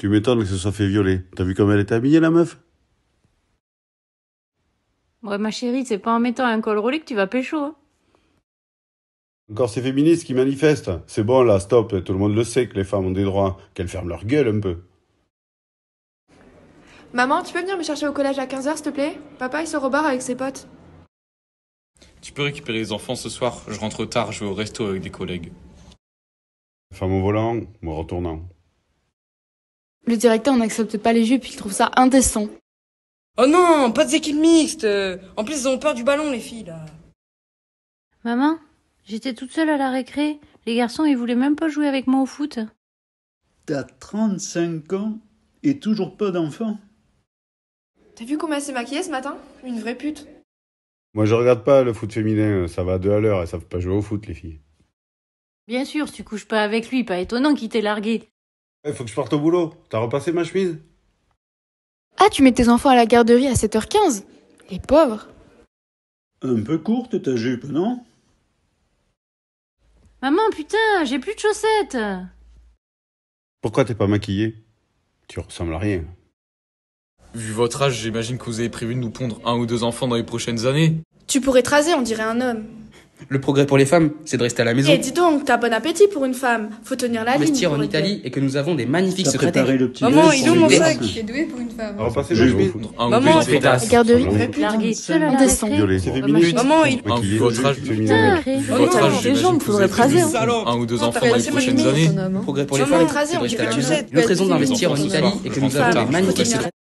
Tu m'étonnes que ce soit fait violer. T'as vu comment elle était habillée, la meuf Ouais, ma chérie, c'est pas en mettant un col roulé que tu vas pécho. Encore hein. ces féministes qui manifestent. C'est bon, là, stop. Tout le monde le sait que les femmes ont des droits. Qu'elles ferment leur gueule un peu. Maman, tu peux venir me chercher au collège à 15h, s'il te plaît Papa, il se rebarre avec ses potes. Tu peux récupérer les enfants ce soir Je rentre tard, je vais au resto avec des collègues. Femme au volant, moi retournant. Le directeur n'accepte pas les jupes, il trouve ça indécent. Oh non, pas de équipes mixtes En plus, ils ont peur du ballon, les filles, là. Maman, j'étais toute seule à la récré. Les garçons, ils voulaient même pas jouer avec moi au foot. T'as 35 ans et toujours pas d'enfant T'as vu comment elle s'est maquillée ce matin Une vraie pute. Moi, je regarde pas le foot féminin, ça va deux à l'heure, ça savent pas jouer au foot, les filles. Bien sûr, si tu couches pas avec lui, pas étonnant qu'il t'ait largué faut que je parte au boulot. T'as repassé ma chemise Ah, tu mets tes enfants à la garderie à 7h15 Les pauvres Un peu courte ta jupe, non Maman, putain, j'ai plus de chaussettes Pourquoi t'es pas maquillée Tu ressembles à rien. Vu votre âge, j'imagine que vous avez prévu de nous pondre un ou deux enfants dans les prochaines années. Tu pourrais te raser, on dirait un homme. Le progrès pour les femmes, c'est de rester à la maison. Et dis donc, t'as bon appétit pour une femme. Faut tenir la Investir ligne. en Italie et que nous avons des magnifiques secrétaires. Le petit Maman, il est où mon sac suis doué pour une femme. Alors, passez, je vais vous foutre. Ah, Maman, garde vite, largué, descend. Maman, il votre âge, votre âge, les jambes, faudrait raser. Hein. Un ou deux enfants dans les prochaines années. Hein. Progrès pour les femmes, c'est de rester à la maison. Notre raison d'investir en Italie et que nous avons des magnifiques secrétaires.